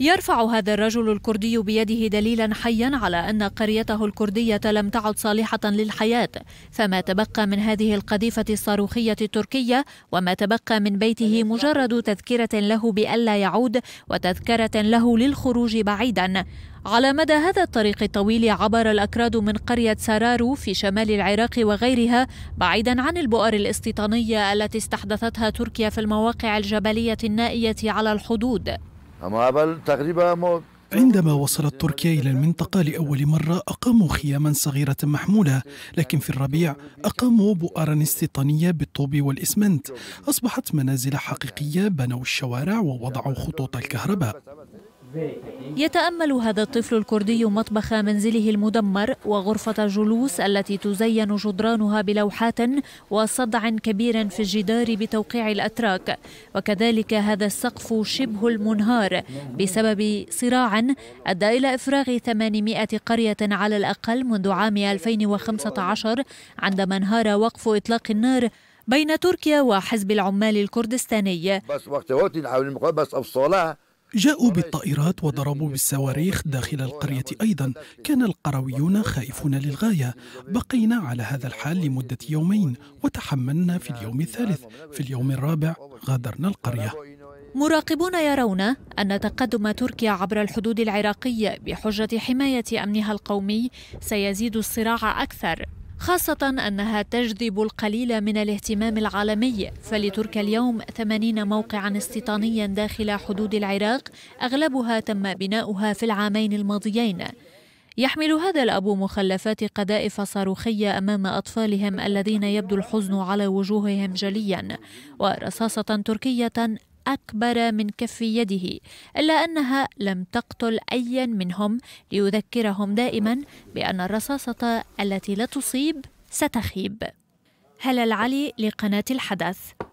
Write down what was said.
يرفع هذا الرجل الكردي بيده دليلا حيا على أن قريته الكردية لم تعد صالحة للحياة فما تبقى من هذه القذيفة الصاروخية التركية وما تبقى من بيته مجرد تذكرة له بألا يعود وتذكرة له للخروج بعيدا على مدى هذا الطريق الطويل عبر الأكراد من قرية سارارو في شمال العراق وغيرها بعيدا عن البؤر الاستيطانية التي استحدثتها تركيا في المواقع الجبلية النائية على الحدود عندما وصلت تركيا إلى المنطقة لأول مرة أقاموا خياما صغيرة محمولة لكن في الربيع أقاموا بؤرا استيطانية بالطوب والإسمنت أصبحت منازل حقيقية بنوا الشوارع ووضعوا خطوط الكهرباء يتأمل هذا الطفل الكردي مطبخ منزله المدمر وغرفة جلوس التي تزين جدرانها بلوحات وصدع كبير في الجدار بتوقيع الأتراك وكذلك هذا السقف شبه المنهار بسبب صراع أدى إلى إفراغ 800 قرية على الأقل منذ عام 2015 عندما انهار وقف إطلاق النار بين تركيا وحزب العمال الكردستاني بس وقت بس أفصالها جاءوا بالطائرات وضربوا بالصواريخ داخل القرية أيضا كان القرويون خائفون للغاية بقينا على هذا الحال لمدة يومين وتحملنا في اليوم الثالث في اليوم الرابع غادرنا القرية مراقبون يرون أن تقدم تركيا عبر الحدود العراقية بحجة حماية أمنها القومي سيزيد الصراع أكثر خاصة أنها تجذب القليل من الاهتمام العالمي فلتركيا اليوم 80 موقعا استيطانيا داخل حدود العراق أغلبها تم بناؤها في العامين الماضيين يحمل هذا الأب مخلفات قذائف صاروخية أمام أطفالهم الذين يبدو الحزن على وجوههم جليا ورصاصة تركية أكبر من كف يده إلا أنها لم تقتل أيا منهم ليذكرهم دائما بأن الرصاصة التي لا تصيب ستخيب هلا العلي لقناة الحدث